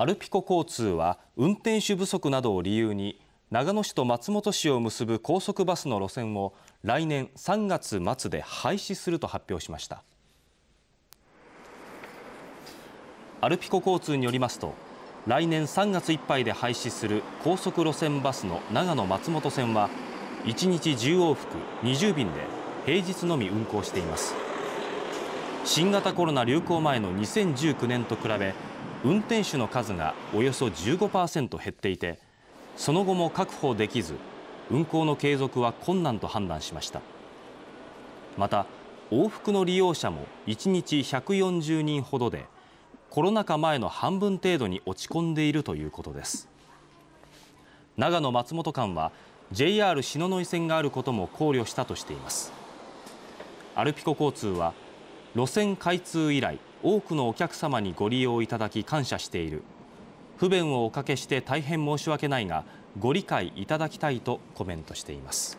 アルピコ交通は運転手不足などを理由に長野市と松本市を結ぶ高速バスの路線を来年3月末で廃止すると発表しましたアルピコ交通によりますと来年3月いっぱいで廃止する高速路線バスの長野松本線は1日10往復20便で平日のみ運行しています新型コロナ流行前の2019年と比べ運転手の数がおよそ15%減っていてその後も確保できず運行の継続は困難と判断しましたまた往復の利用者も1日140人ほどでコロナ禍前の半分程度に落ち込んでいるということです長野松本間は JR 篠ノ井線があることも考慮したとしていますアルピコ交通は路線開通以来多くのお客様にご利用いただき感謝している不便をおかけして大変申し訳ないがご理解いただきたいとコメントしています